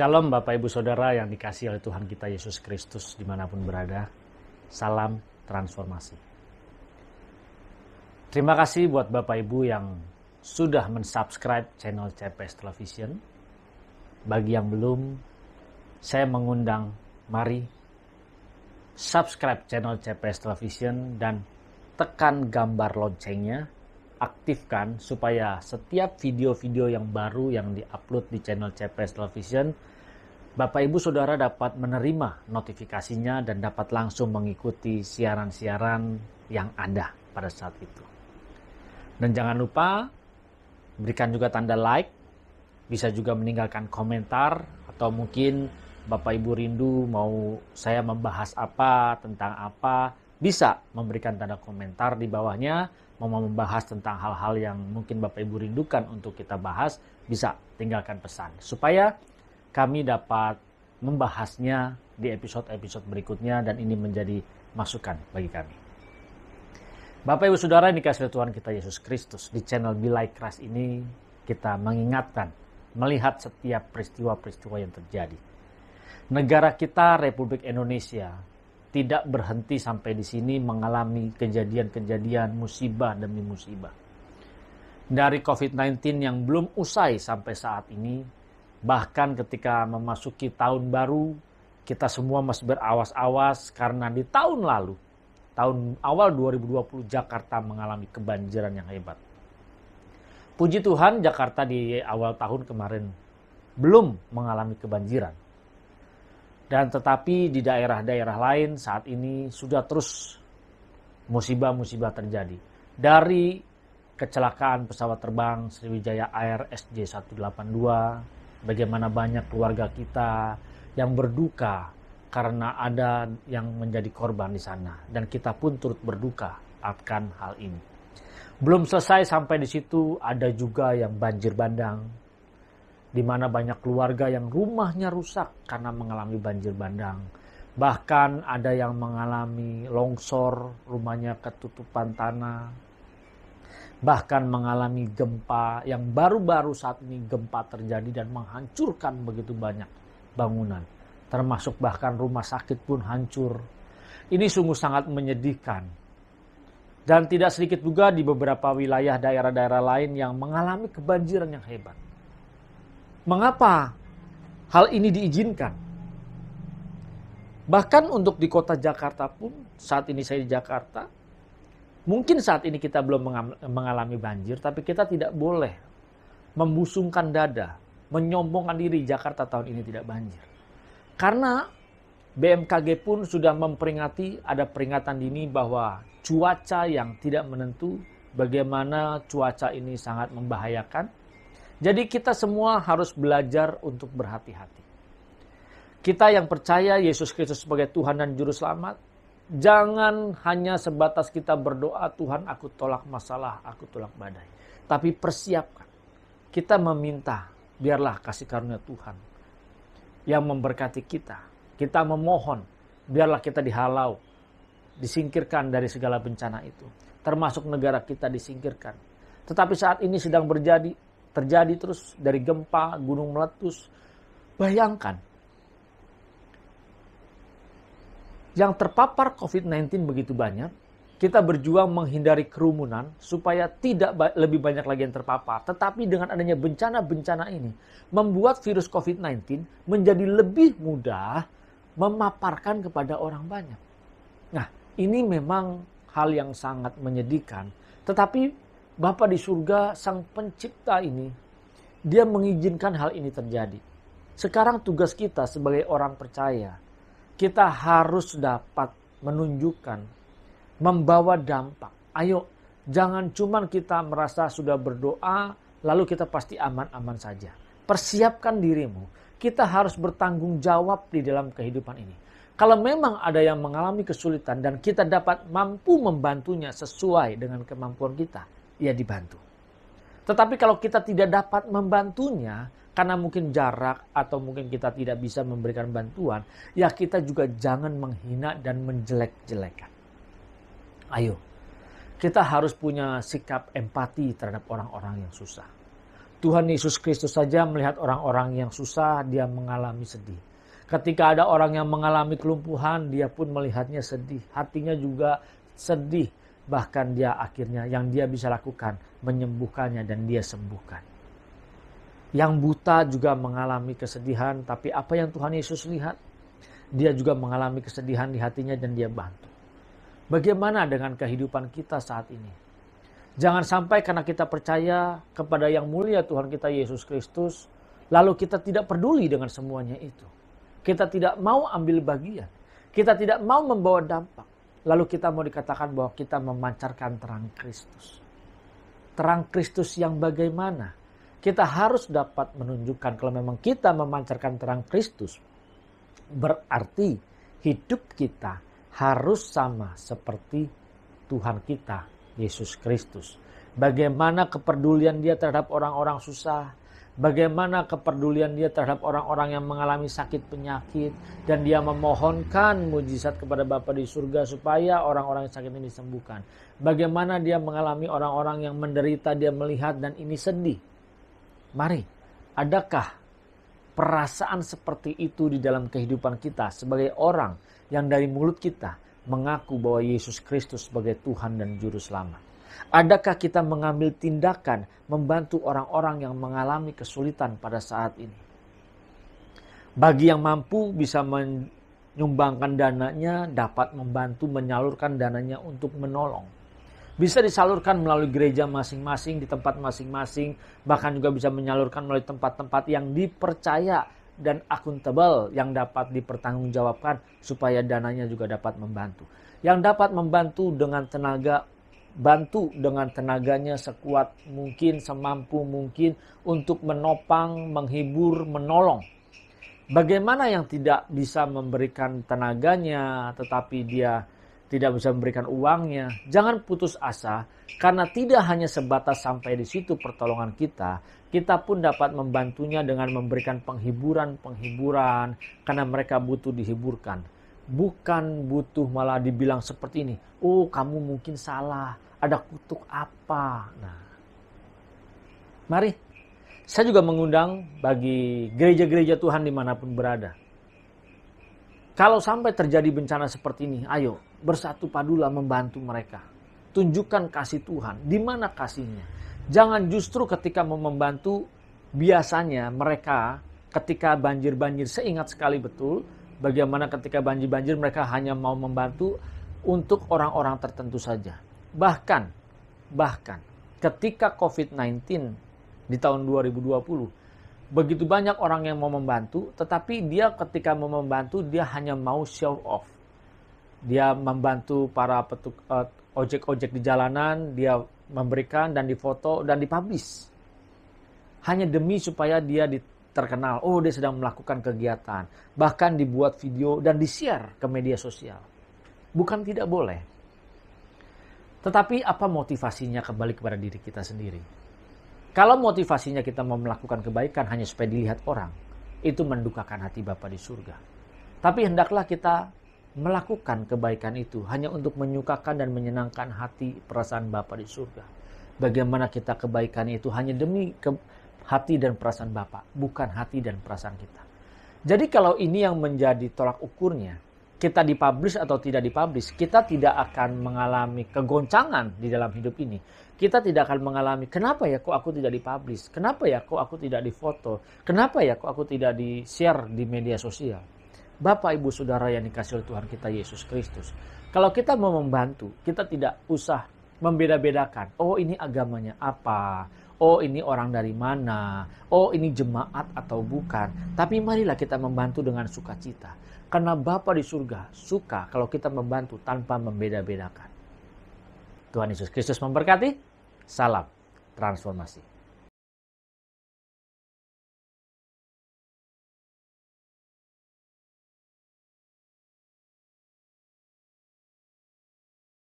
Shalom Bapak Ibu Saudara yang dikasih oleh Tuhan kita Yesus Kristus dimanapun berada. Salam transformasi. Terima kasih buat Bapak Ibu yang sudah mensubscribe channel CPS Television. Bagi yang belum, saya mengundang mari subscribe channel CPS Television dan tekan gambar loncengnya aktifkan supaya setiap video-video yang baru yang diupload di channel CPS Television, Bapak Ibu Saudara dapat menerima notifikasinya dan dapat langsung mengikuti siaran-siaran yang ada pada saat itu. Dan jangan lupa berikan juga tanda like, bisa juga meninggalkan komentar atau mungkin Bapak Ibu rindu mau saya membahas apa tentang apa bisa memberikan tanda komentar di bawahnya mau membahas tentang hal-hal yang mungkin Bapak Ibu rindukan untuk kita bahas bisa tinggalkan pesan supaya kami dapat membahasnya di episode-episode berikutnya dan ini menjadi masukan bagi kami. Bapak Ibu Saudara yang dikasih Tuhan kita Yesus Kristus di channel Be Like Christ ini kita mengingatkan melihat setiap peristiwa-peristiwa yang terjadi. Negara kita Republik Indonesia tidak berhenti sampai di sini mengalami kejadian-kejadian musibah demi musibah. Dari COVID-19 yang belum usai sampai saat ini, bahkan ketika memasuki tahun baru, kita semua masih berawas-awas karena di tahun lalu, tahun awal 2020 Jakarta mengalami kebanjiran yang hebat. Puji Tuhan Jakarta di awal tahun kemarin belum mengalami kebanjiran dan tetapi di daerah-daerah lain saat ini sudah terus musibah-musibah terjadi. Dari kecelakaan pesawat terbang Sriwijaya Air SJ182, bagaimana banyak keluarga kita yang berduka karena ada yang menjadi korban di sana dan kita pun turut berduka akan hal ini. Belum selesai sampai di situ ada juga yang banjir bandang di mana banyak keluarga yang rumahnya rusak karena mengalami banjir bandang. Bahkan ada yang mengalami longsor, rumahnya ketutupan tanah. Bahkan mengalami gempa yang baru-baru saat ini gempa terjadi dan menghancurkan begitu banyak bangunan. Termasuk bahkan rumah sakit pun hancur. Ini sungguh sangat menyedihkan dan tidak sedikit juga di beberapa wilayah daerah-daerah lain yang mengalami kebanjiran yang hebat. Mengapa hal ini diizinkan? Bahkan untuk di kota Jakarta pun, saat ini saya di Jakarta, mungkin saat ini kita belum mengalami banjir, tapi kita tidak boleh membusungkan dada, menyombongkan diri Jakarta tahun ini tidak banjir. Karena BMKG pun sudah memperingati, ada peringatan dini bahwa cuaca yang tidak menentu, bagaimana cuaca ini sangat membahayakan, jadi kita semua harus belajar untuk berhati-hati. Kita yang percaya Yesus Kristus sebagai Tuhan dan Juru Selamat, jangan hanya sebatas kita berdoa, Tuhan aku tolak masalah, aku tolak badai. Tapi persiapkan. Kita meminta, biarlah kasih karunia Tuhan yang memberkati kita. Kita memohon, biarlah kita dihalau, disingkirkan dari segala bencana itu. Termasuk negara kita disingkirkan. Tetapi saat ini sedang berjadi terjadi terus dari gempa, gunung meletus. Bayangkan. Yang terpapar COVID-19 begitu banyak, kita berjuang menghindari kerumunan supaya tidak ba lebih banyak lagi yang terpapar. Tetapi dengan adanya bencana-bencana ini, membuat virus COVID-19 menjadi lebih mudah memaparkan kepada orang banyak. Nah, ini memang hal yang sangat menyedihkan. Tetapi Bapak di surga, sang pencipta ini, dia mengizinkan hal ini terjadi. Sekarang tugas kita sebagai orang percaya, kita harus dapat menunjukkan, membawa dampak. Ayo, jangan cuma kita merasa sudah berdoa, lalu kita pasti aman-aman saja. Persiapkan dirimu, kita harus bertanggung jawab di dalam kehidupan ini. Kalau memang ada yang mengalami kesulitan dan kita dapat mampu membantunya sesuai dengan kemampuan kita, ia ya dibantu. Tetapi kalau kita tidak dapat membantunya karena mungkin jarak atau mungkin kita tidak bisa memberikan bantuan, ya kita juga jangan menghina dan menjelek-jelekan. Ayo, kita harus punya sikap empati terhadap orang-orang yang susah. Tuhan Yesus Kristus saja melihat orang-orang yang susah, dia mengalami sedih. Ketika ada orang yang mengalami kelumpuhan, dia pun melihatnya sedih. Hatinya juga sedih bahkan dia akhirnya yang dia bisa lakukan menyembuhkannya dan dia sembuhkan. Yang buta juga mengalami kesedihan, tapi apa yang Tuhan Yesus lihat, dia juga mengalami kesedihan di hatinya dan dia bantu. Bagaimana dengan kehidupan kita saat ini? Jangan sampai karena kita percaya kepada yang mulia Tuhan kita Yesus Kristus, lalu kita tidak peduli dengan semuanya itu. Kita tidak mau ambil bagian, kita tidak mau membawa dampak. Lalu kita mau dikatakan bahwa kita memancarkan terang Kristus. Terang Kristus yang bagaimana? Kita harus dapat menunjukkan kalau memang kita memancarkan terang Kristus. Berarti hidup kita harus sama seperti Tuhan kita, Yesus Kristus. Bagaimana kepedulian dia terhadap orang-orang susah, bagaimana kepedulian dia terhadap orang-orang yang mengalami sakit penyakit dan dia memohonkan mujizat kepada Bapa di surga supaya orang-orang yang sakit ini disembuhkan. Bagaimana dia mengalami orang-orang yang menderita dia melihat dan ini sedih. Mari, adakah perasaan seperti itu di dalam kehidupan kita sebagai orang yang dari mulut kita mengaku bahwa Yesus Kristus sebagai Tuhan dan juru selamat? Adakah kita mengambil tindakan membantu orang-orang yang mengalami kesulitan pada saat ini? Bagi yang mampu bisa menyumbangkan dananya dapat membantu menyalurkan dananya untuk menolong. Bisa disalurkan melalui gereja masing-masing di tempat masing-masing, bahkan juga bisa menyalurkan melalui tempat-tempat yang dipercaya dan akuntabel yang dapat dipertanggungjawabkan supaya dananya juga dapat membantu. Yang dapat membantu dengan tenaga bantu dengan tenaganya sekuat mungkin, semampu mungkin untuk menopang, menghibur, menolong. Bagaimana yang tidak bisa memberikan tenaganya tetapi dia tidak bisa memberikan uangnya, jangan putus asa karena tidak hanya sebatas sampai di situ pertolongan kita, kita pun dapat membantunya dengan memberikan penghiburan-penghiburan karena mereka butuh dihiburkan bukan butuh malah dibilang seperti ini. Oh, kamu mungkin salah. Ada kutuk apa? Nah, mari. Saya juga mengundang bagi gereja-gereja Tuhan dimanapun berada. Kalau sampai terjadi bencana seperti ini, ayo bersatu padulah membantu mereka. Tunjukkan kasih Tuhan. Di mana kasihnya? Jangan justru ketika mau membantu, biasanya mereka ketika banjir-banjir seingat sekali betul, Bagaimana ketika banjir-banjir mereka hanya mau membantu untuk orang-orang tertentu saja. Bahkan, bahkan ketika COVID-19 di tahun 2020, begitu banyak orang yang mau membantu, tetapi dia ketika mau membantu, dia hanya mau show off. Dia membantu para petuk, eh, ojek-ojek di jalanan, dia memberikan dan difoto dan dipublish. Hanya demi supaya dia di, terkenal. Oh, dia sedang melakukan kegiatan. Bahkan dibuat video dan di ke media sosial. Bukan tidak boleh. Tetapi apa motivasinya kembali kepada diri kita sendiri? Kalau motivasinya kita mau melakukan kebaikan hanya supaya dilihat orang, itu mendukakan hati Bapa di surga. Tapi hendaklah kita melakukan kebaikan itu hanya untuk menyukakan dan menyenangkan hati perasaan Bapa di surga. Bagaimana kita kebaikan itu hanya demi ke, hati dan perasaan Bapak, bukan hati dan perasaan kita. Jadi kalau ini yang menjadi tolak ukurnya, kita dipublish atau tidak dipublish, kita tidak akan mengalami kegoncangan di dalam hidup ini. Kita tidak akan mengalami kenapa ya kok aku tidak dipublish, kenapa ya kok aku tidak difoto, kenapa ya kok aku tidak di share di media sosial. Bapak Ibu Saudara yang dikasih oleh Tuhan kita Yesus Kristus. Kalau kita mau membantu, kita tidak usah membeda-bedakan. Oh ini agamanya apa, oh ini orang dari mana, oh ini jemaat atau bukan. Tapi marilah kita membantu dengan sukacita. Karena Bapa di surga suka kalau kita membantu tanpa membeda-bedakan. Tuhan Yesus Kristus memberkati. Salam transformasi.